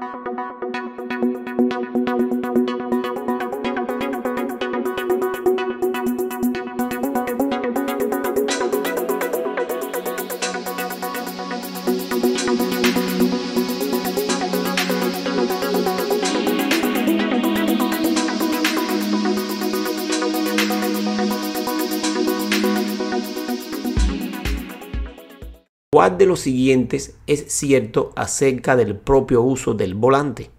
thank you ¿Cuál de los siguientes es cierto acerca del propio uso del volante?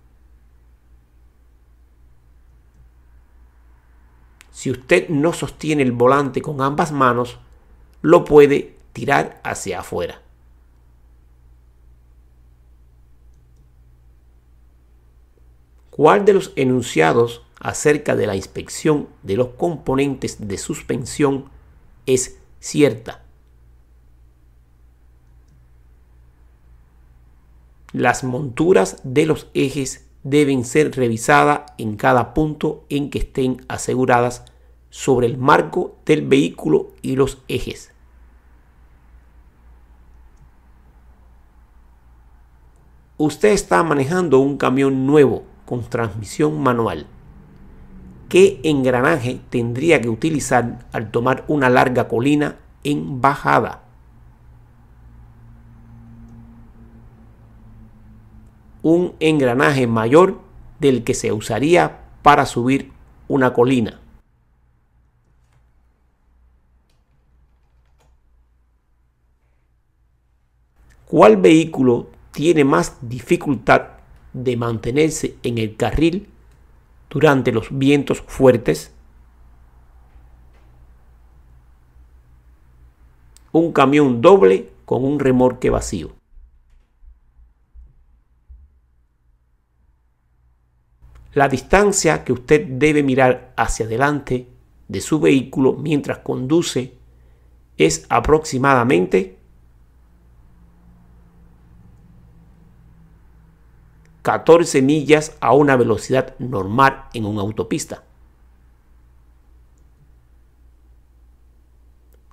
Si usted no sostiene el volante con ambas manos, lo puede tirar hacia afuera. ¿Cuál de los enunciados acerca de la inspección de los componentes de suspensión es cierta? Las monturas de los ejes deben ser revisadas en cada punto en que estén aseguradas sobre el marco del vehículo y los ejes. Usted está manejando un camión nuevo con transmisión manual. ¿Qué engranaje tendría que utilizar al tomar una larga colina en bajada? un engranaje mayor del que se usaría para subir una colina. ¿Cuál vehículo tiene más dificultad de mantenerse en el carril durante los vientos fuertes? Un camión doble con un remorque vacío. la distancia que usted debe mirar hacia adelante de su vehículo mientras conduce es aproximadamente 14 millas a una velocidad normal en una autopista.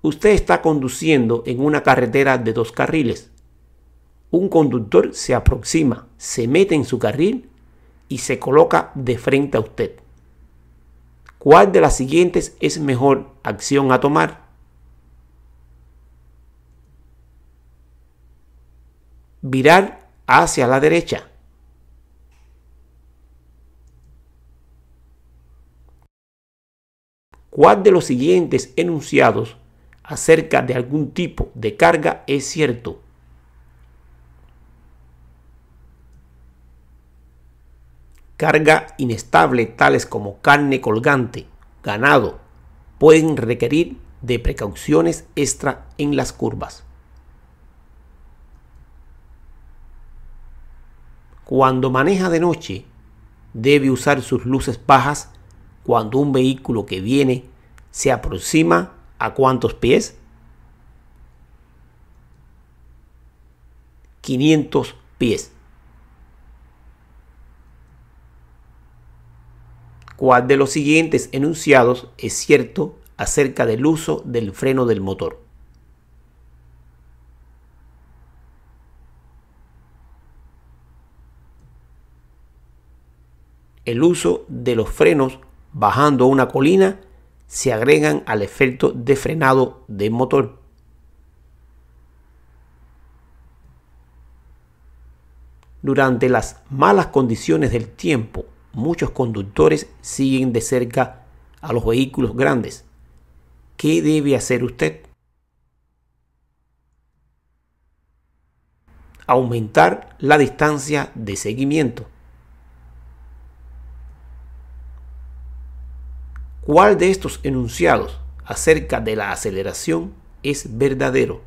Usted está conduciendo en una carretera de dos carriles. Un conductor se aproxima, se mete en su carril y se coloca de frente a usted. ¿Cuál de las siguientes es mejor acción a tomar? Virar hacia la derecha. ¿Cuál de los siguientes enunciados acerca de algún tipo de carga es cierto? carga inestable tales como carne colgante, ganado, pueden requerir de precauciones extra en las curvas. Cuando maneja de noche, debe usar sus luces bajas cuando un vehículo que viene se aproxima a cuántos pies? 500 pies. ¿Cuál de los siguientes enunciados es cierto acerca del uso del freno del motor? El uso de los frenos bajando una colina se agregan al efecto de frenado del motor. Durante las malas condiciones del tiempo muchos conductores siguen de cerca a los vehículos grandes. ¿Qué debe hacer usted? Aumentar la distancia de seguimiento. ¿Cuál de estos enunciados acerca de la aceleración es verdadero?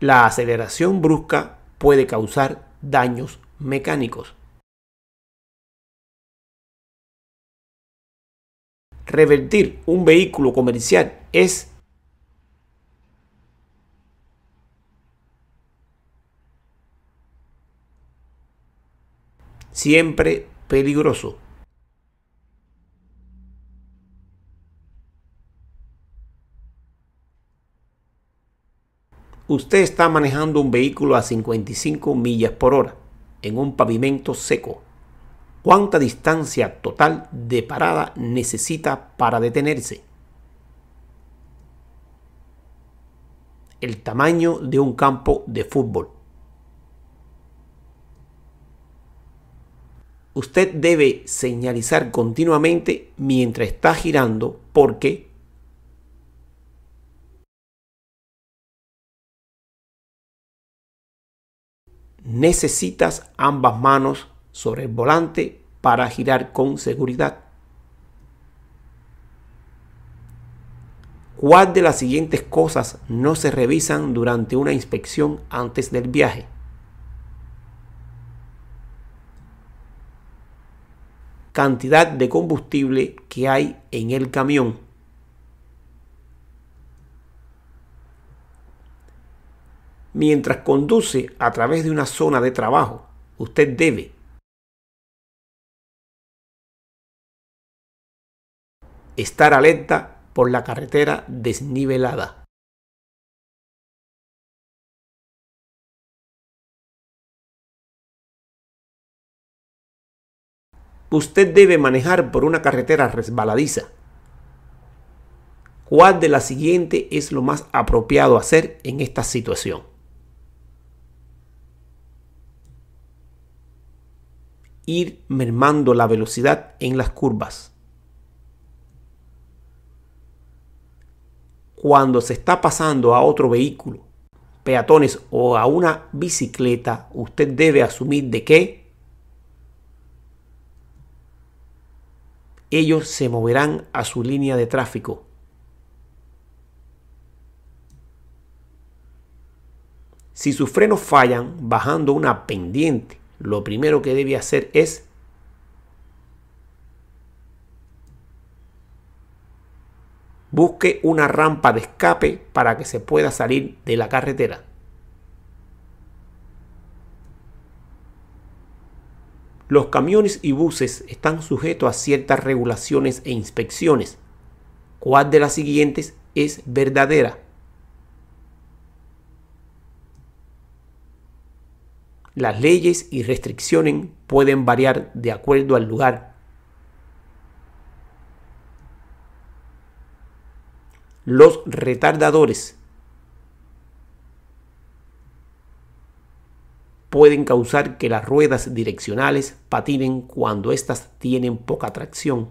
La aceleración brusca puede causar daños mecánicos. Revertir un vehículo comercial es siempre peligroso. Usted está manejando un vehículo a 55 millas por hora en un pavimento seco. ¿Cuánta distancia total de parada necesita para detenerse? El tamaño de un campo de fútbol. Usted debe señalizar continuamente mientras está girando porque necesitas ambas manos sobre el volante para girar con seguridad. ¿Cuál de las siguientes cosas no se revisan durante una inspección antes del viaje? Cantidad de combustible que hay en el camión. mientras conduce a través de una zona de trabajo. Usted debe. Estar alerta por la carretera desnivelada. Usted debe manejar por una carretera resbaladiza. ¿Cuál de las siguientes es lo más apropiado hacer en esta situación? ir mermando la velocidad en las curvas. Cuando se está pasando a otro vehículo, peatones o a una bicicleta, usted debe asumir de que ellos se moverán a su línea de tráfico. Si sus frenos fallan bajando una pendiente lo primero que debe hacer es busque una rampa de escape para que se pueda salir de la carretera. Los camiones y buses están sujetos a ciertas regulaciones e inspecciones. ¿Cuál de las siguientes es verdadera? Las leyes y restricciones pueden variar de acuerdo al lugar. Los retardadores pueden causar que las ruedas direccionales patinen cuando éstas tienen poca tracción.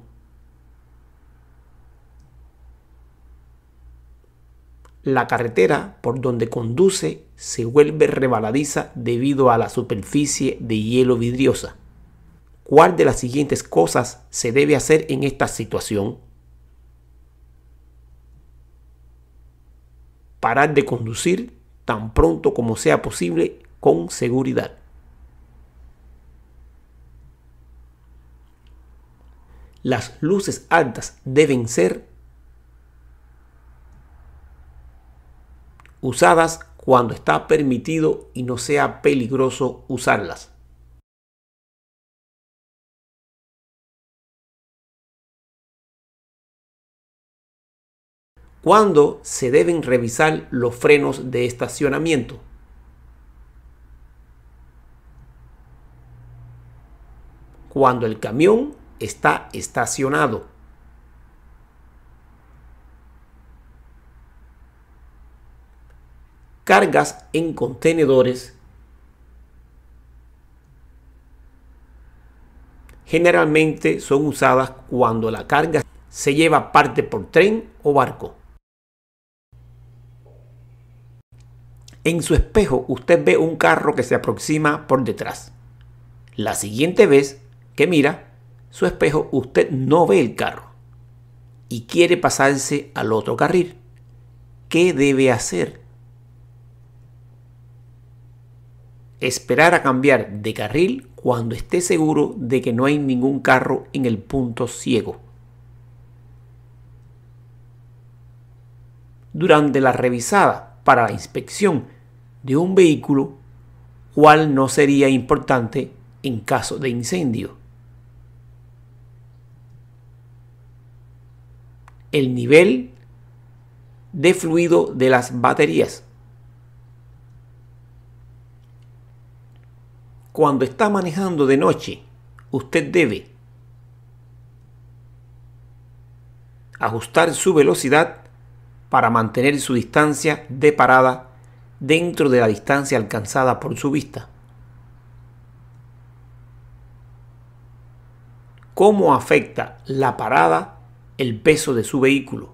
la carretera por donde conduce se vuelve rebaladiza debido a la superficie de hielo vidriosa. ¿Cuál de las siguientes cosas se debe hacer en esta situación? Parar de conducir tan pronto como sea posible con seguridad. Las luces altas deben ser usadas cuando está permitido y no sea peligroso usarlas. ¿Cuándo se deben revisar los frenos de estacionamiento? Cuando el camión está estacionado. cargas en contenedores generalmente son usadas cuando la carga se lleva parte por tren o barco. En su espejo usted ve un carro que se aproxima por detrás. La siguiente vez que mira su espejo usted no ve el carro y quiere pasarse al otro carril. ¿Qué debe hacer? esperar a cambiar de carril cuando esté seguro de que no hay ningún carro en el punto ciego. Durante la revisada para la inspección de un vehículo, cual no sería importante en caso de incendio? El nivel de fluido de las baterías cuando está manejando de noche, usted debe ajustar su velocidad para mantener su distancia de parada dentro de la distancia alcanzada por su vista. ¿Cómo afecta la parada el peso de su vehículo?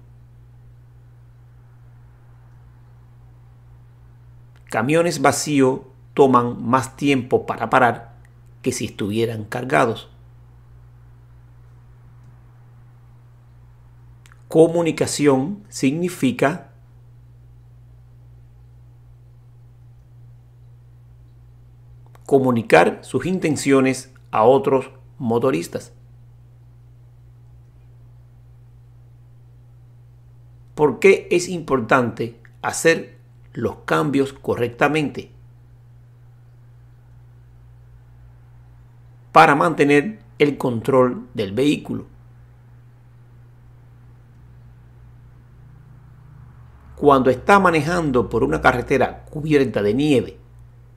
Camiones vacío toman más tiempo para parar que si estuvieran cargados. Comunicación significa comunicar sus intenciones a otros motoristas. ¿Por qué es importante hacer los cambios correctamente? para mantener el control del vehículo. Cuando está manejando por una carretera cubierta de nieve,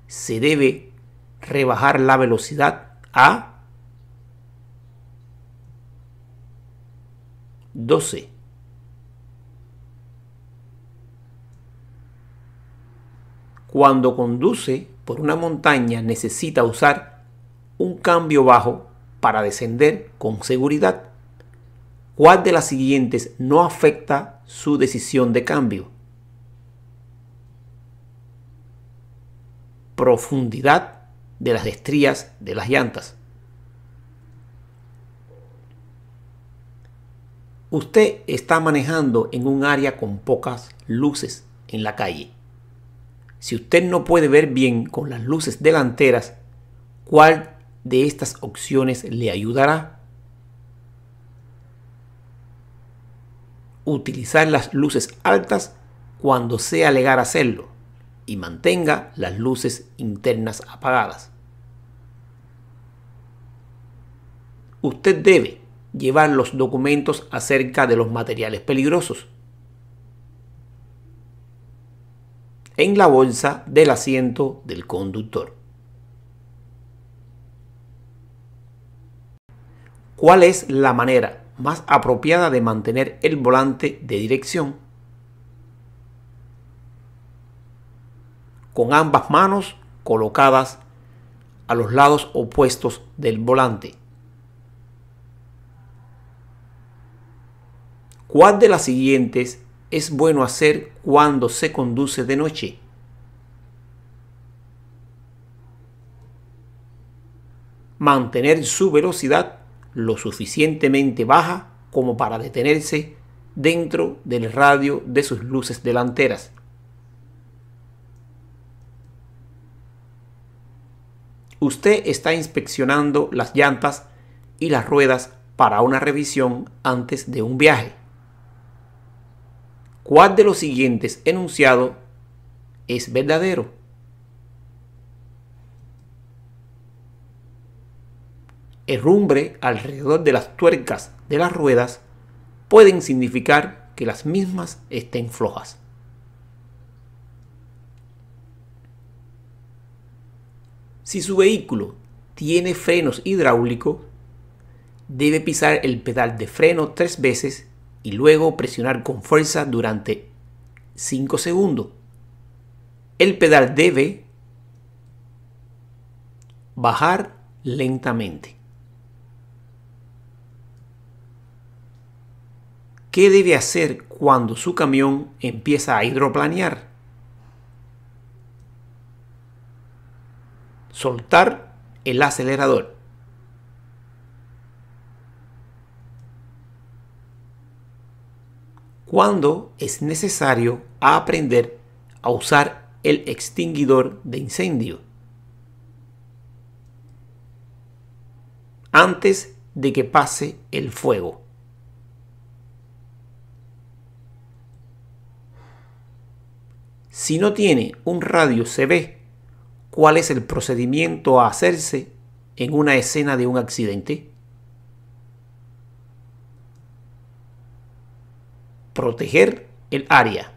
se debe rebajar la velocidad a 12. Cuando conduce por una montaña necesita usar un cambio bajo para descender con seguridad. ¿Cuál de las siguientes no afecta su decisión de cambio? Profundidad de las estrías de las llantas. Usted está manejando en un área con pocas luces en la calle. Si usted no puede ver bien con las luces delanteras, ¿cuál de estas opciones le ayudará? Utilizar las luces altas cuando sea legal hacerlo y mantenga las luces internas apagadas. Usted debe llevar los documentos acerca de los materiales peligrosos. en la bolsa del asiento del conductor. cuál es la manera más apropiada de mantener el volante de dirección con ambas manos colocadas a los lados opuestos del volante. ¿Cuál de las siguientes es bueno hacer cuando se conduce de noche? Mantener su velocidad lo suficientemente baja como para detenerse dentro del radio de sus luces delanteras. Usted está inspeccionando las llantas y las ruedas para una revisión antes de un viaje. ¿Cuál de los siguientes enunciados es verdadero? herrumbre alrededor de las tuercas de las ruedas pueden significar que las mismas estén flojas. Si su vehículo tiene frenos hidráulicos, debe pisar el pedal de freno tres veces y luego presionar con fuerza durante 5 segundos. El pedal debe bajar lentamente. ¿Qué debe hacer cuando su camión empieza a hidroplanear? Soltar el acelerador. ¿Cuándo es necesario aprender a usar el extinguidor de incendio? Antes de que pase el fuego. Si no tiene un radio CB, ¿cuál es el procedimiento a hacerse en una escena de un accidente? Proteger el área.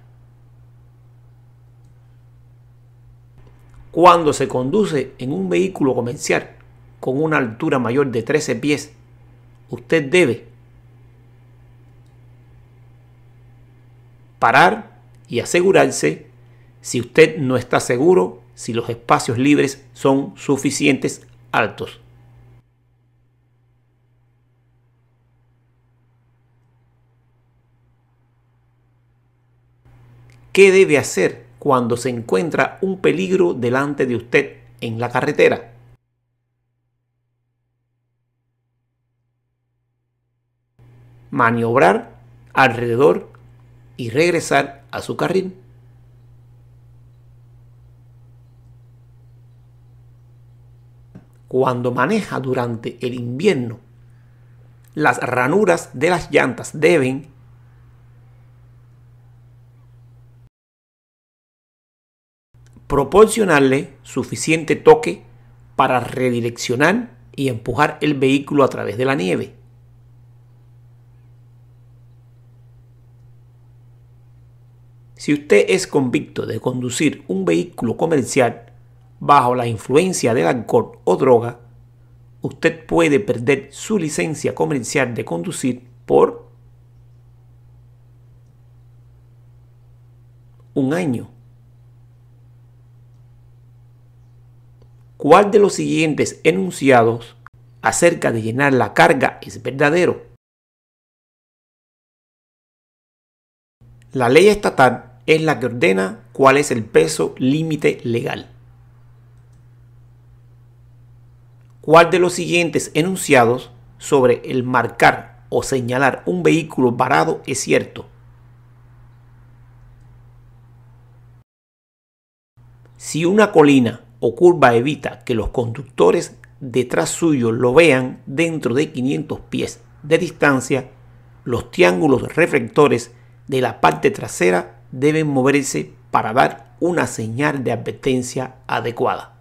Cuando se conduce en un vehículo comercial con una altura mayor de 13 pies, usted debe parar y asegurarse si usted no está seguro si los espacios libres son suficientes altos. ¿Qué debe hacer cuando se encuentra un peligro delante de usted en la carretera? Maniobrar alrededor y regresar a su carril. cuando maneja durante el invierno. Las ranuras de las llantas deben proporcionarle suficiente toque para redireccionar y empujar el vehículo a través de la nieve. Si usted es convicto de conducir un vehículo comercial bajo la influencia del alcohol o droga, usted puede perder su licencia comercial de conducir por un año. ¿Cuál de los siguientes enunciados acerca de llenar la carga es verdadero? La ley estatal es la que ordena cuál es el peso límite legal. ¿Cuál de los siguientes enunciados sobre el marcar o señalar un vehículo varado es cierto? Si una colina o curva evita que los conductores detrás suyo lo vean dentro de 500 pies de distancia, los triángulos reflectores de la parte trasera deben moverse para dar una señal de advertencia adecuada.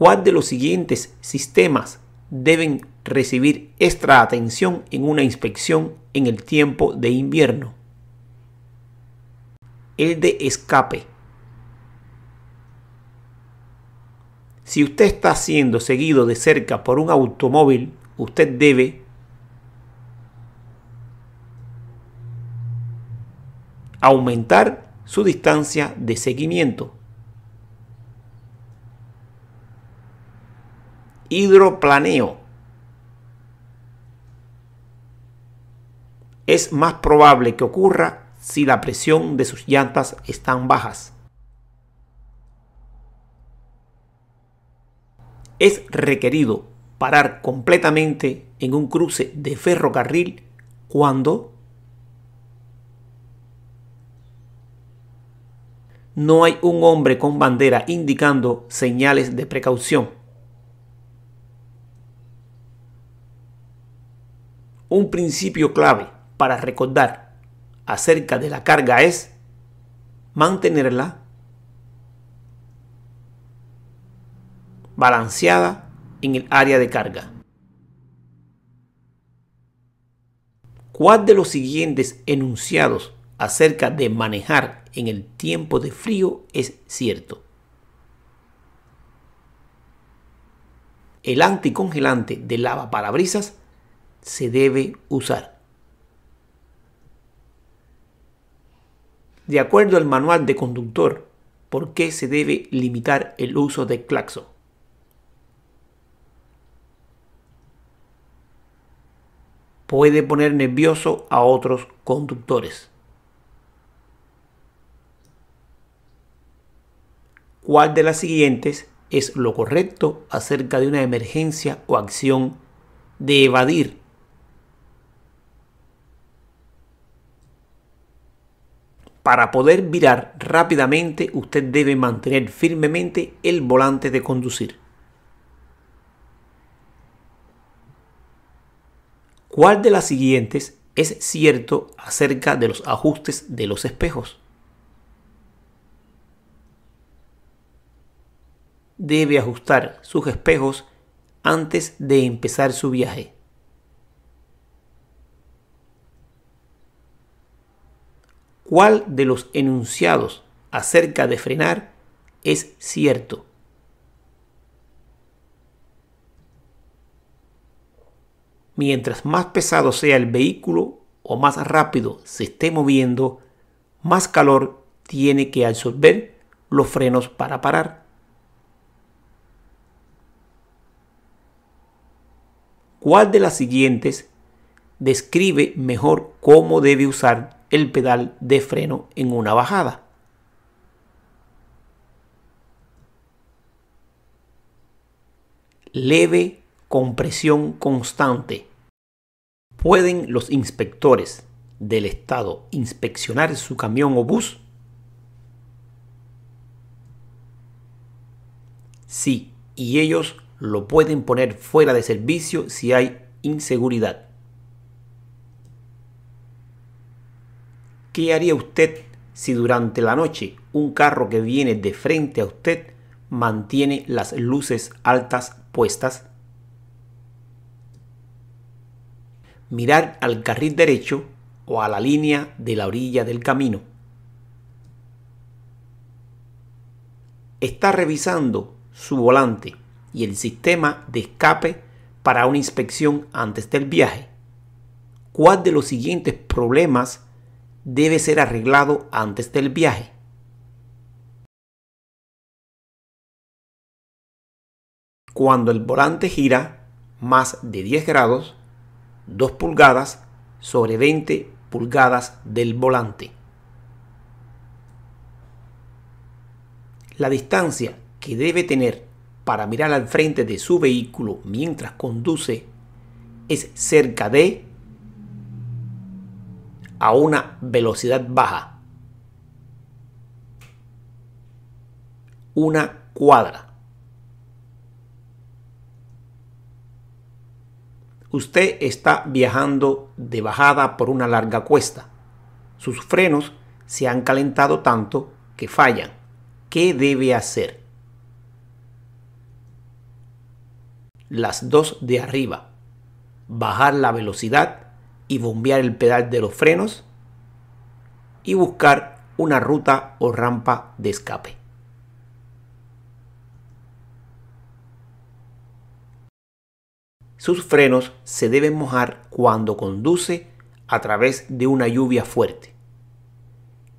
¿Cuál de los siguientes sistemas deben recibir extra atención en una inspección en el tiempo de invierno? El de escape. Si usted está siendo seguido de cerca por un automóvil, usted debe aumentar su distancia de seguimiento. hidroplaneo, es más probable que ocurra si la presión de sus llantas están bajas. Es requerido parar completamente en un cruce de ferrocarril cuando no hay un hombre con bandera indicando señales de precaución. Un principio clave para recordar acerca de la carga es mantenerla balanceada en el área de carga. ¿Cuál de los siguientes enunciados acerca de manejar en el tiempo de frío es cierto? El anticongelante de lava parabrisas se debe usar. De acuerdo al manual de conductor, ¿por qué se debe limitar el uso de claxon? Puede poner nervioso a otros conductores. ¿Cuál de las siguientes es lo correcto acerca de una emergencia o acción de evadir Para poder virar rápidamente, usted debe mantener firmemente el volante de conducir. ¿Cuál de las siguientes es cierto acerca de los ajustes de los espejos? Debe ajustar sus espejos antes de empezar su viaje. ¿Cuál de los enunciados acerca de frenar es cierto? Mientras más pesado sea el vehículo o más rápido se esté moviendo, más calor tiene que absorber los frenos para parar. ¿Cuál de las siguientes describe mejor cómo debe usar el pedal de freno en una bajada. Leve compresión constante. ¿Pueden los inspectores del Estado inspeccionar su camión o bus? Sí, y ellos lo pueden poner fuera de servicio si hay inseguridad. ¿Qué haría usted si durante la noche un carro que viene de frente a usted mantiene las luces altas puestas? Mirar al carril derecho o a la línea de la orilla del camino. Está revisando su volante y el sistema de escape para una inspección antes del viaje. ¿Cuál de los siguientes problemas debe ser arreglado antes del viaje. Cuando el volante gira más de 10 grados, 2 pulgadas sobre 20 pulgadas del volante. La distancia que debe tener para mirar al frente de su vehículo mientras conduce es cerca de a una velocidad baja una cuadra. Usted está viajando de bajada por una larga cuesta. Sus frenos se han calentado tanto que fallan. ¿Qué debe hacer? Las dos de arriba. Bajar la velocidad y bombear el pedal de los frenos y buscar una ruta o rampa de escape. Sus frenos se deben mojar cuando conduce a través de una lluvia fuerte.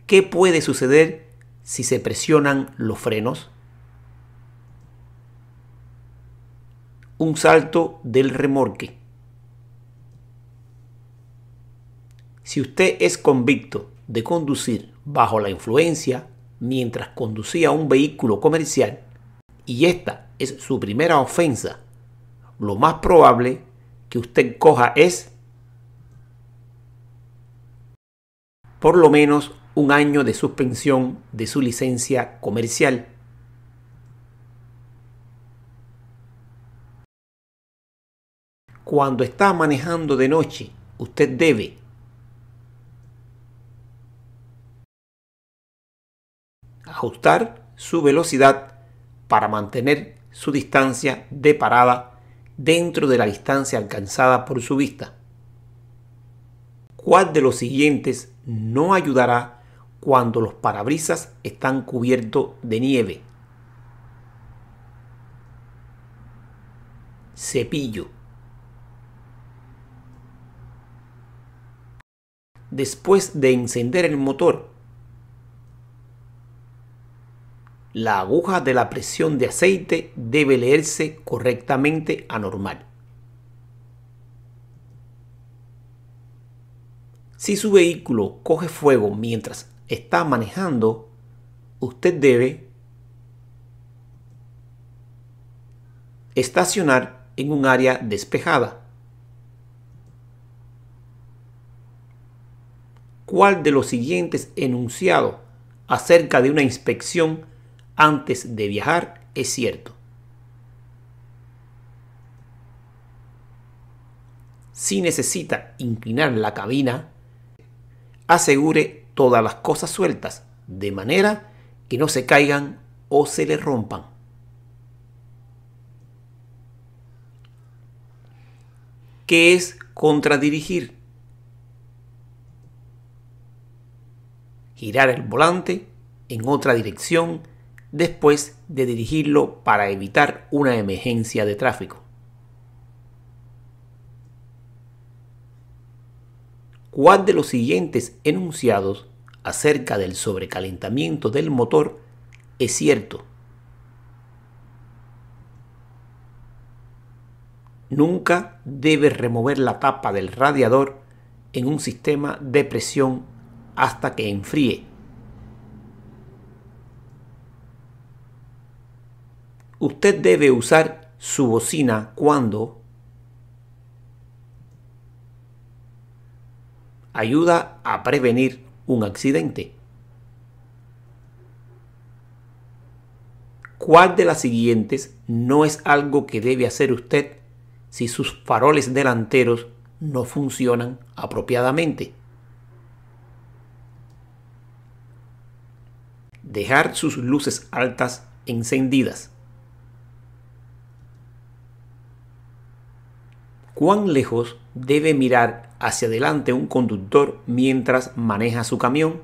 ¿Qué puede suceder si se presionan los frenos? Un salto del remolque Si usted es convicto de conducir bajo la influencia mientras conducía un vehículo comercial y esta es su primera ofensa, lo más probable que usted coja es por lo menos un año de suspensión de su licencia comercial. Cuando está manejando de noche, usted debe ajustar su velocidad para mantener su distancia de parada dentro de la distancia alcanzada por su vista. ¿Cuál de los siguientes no ayudará cuando los parabrisas están cubiertos de nieve? Cepillo. Después de encender el motor, la aguja de la presión de aceite debe leerse correctamente a normal Si su vehículo coge fuego mientras está manejando, usted debe estacionar en un área despejada. ¿Cuál de los siguientes enunciados acerca de una inspección antes de viajar es cierto. Si necesita inclinar la cabina, asegure todas las cosas sueltas de manera que no se caigan o se le rompan. ¿Qué es contradirigir? Girar el volante en otra dirección después de dirigirlo para evitar una emergencia de tráfico. ¿Cuál de los siguientes enunciados acerca del sobrecalentamiento del motor es cierto? Nunca debes remover la tapa del radiador en un sistema de presión hasta que enfríe usted debe usar su bocina cuando ayuda a prevenir un accidente. ¿Cuál de las siguientes no es algo que debe hacer usted si sus faroles delanteros no funcionan apropiadamente? Dejar sus luces altas encendidas. cuán lejos debe mirar hacia adelante un conductor mientras maneja su camión?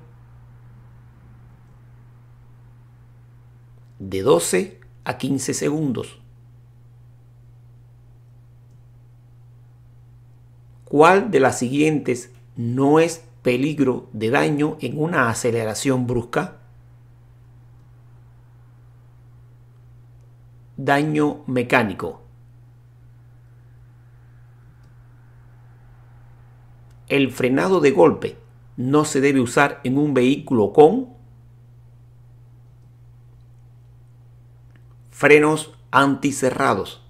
De 12 a 15 segundos. ¿Cuál de las siguientes no es peligro de daño en una aceleración brusca? Daño mecánico. el frenado de golpe no se debe usar en un vehículo con frenos anticerrados.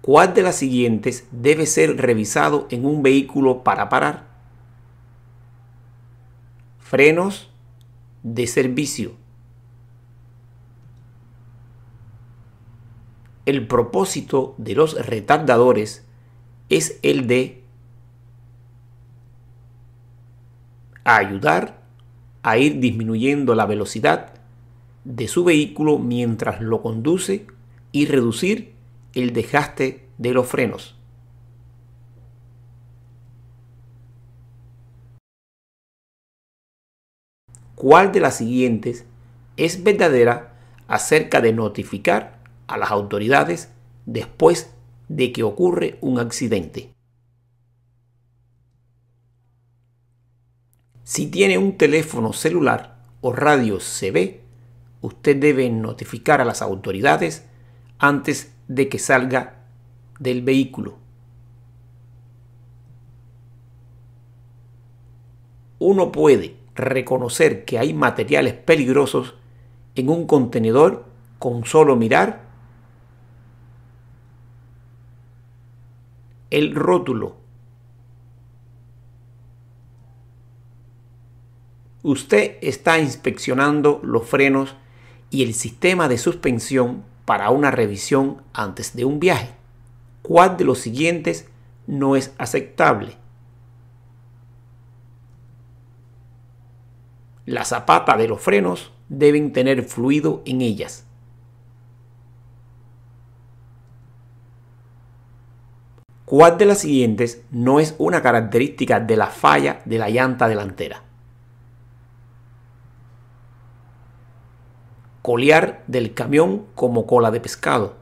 ¿Cuál de las siguientes debe ser revisado en un vehículo para parar? Frenos de servicio. el propósito de los retardadores es el de ayudar a ir disminuyendo la velocidad de su vehículo mientras lo conduce y reducir el desgaste de los frenos. ¿Cuál de las siguientes es verdadera acerca de notificar a las autoridades después de que ocurre un accidente. Si tiene un teléfono celular o radio CB, usted debe notificar a las autoridades antes de que salga del vehículo. Uno puede reconocer que hay materiales peligrosos en un contenedor con solo mirar el rótulo. Usted está inspeccionando los frenos y el sistema de suspensión para una revisión antes de un viaje. ¿Cuál de los siguientes no es aceptable? La zapata de los frenos deben tener fluido en ellas. ¿Cuál de las siguientes no es una característica de la falla de la llanta delantera? Colear del camión como cola de pescado.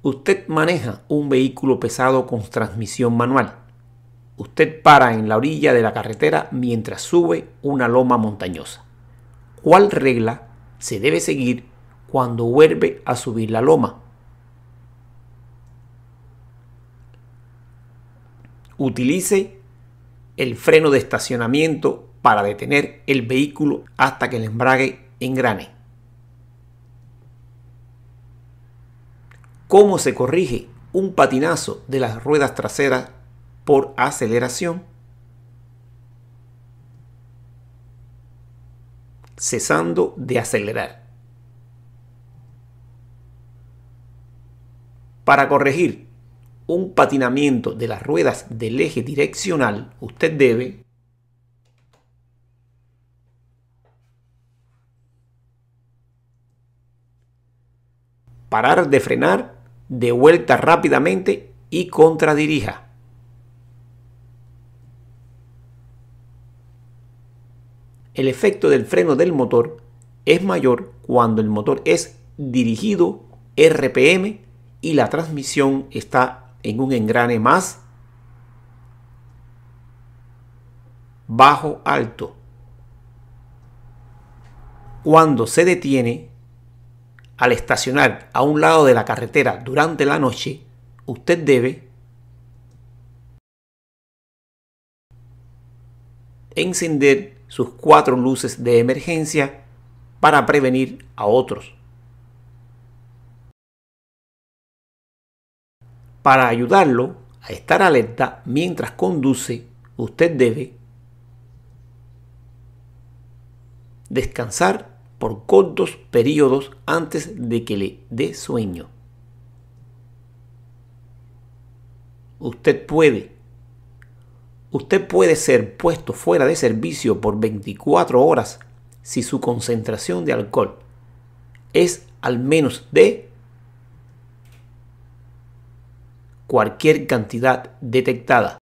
Usted maneja un vehículo pesado con transmisión manual. Usted para en la orilla de la carretera mientras sube una loma montañosa. ¿Cuál regla se debe seguir cuando vuelve a subir la loma. Utilice el freno de estacionamiento para detener el vehículo hasta que el embrague engrane. ¿Cómo se corrige un patinazo de las ruedas traseras por aceleración? Cesando de acelerar. Para corregir un patinamiento de las ruedas del eje direccional, usted debe parar de frenar, de vuelta rápidamente y contradirija. El efecto del freno del motor es mayor cuando el motor es dirigido RPM y la transmisión está en un engrane más bajo alto. Cuando se detiene, al estacionar a un lado de la carretera durante la noche, usted debe encender sus cuatro luces de emergencia para prevenir a otros Para ayudarlo a estar alerta mientras conduce, usted debe descansar por cortos periodos antes de que le dé sueño. Usted puede. Usted puede ser puesto fuera de servicio por 24 horas si su concentración de alcohol es al menos de cualquier cantidad detectada.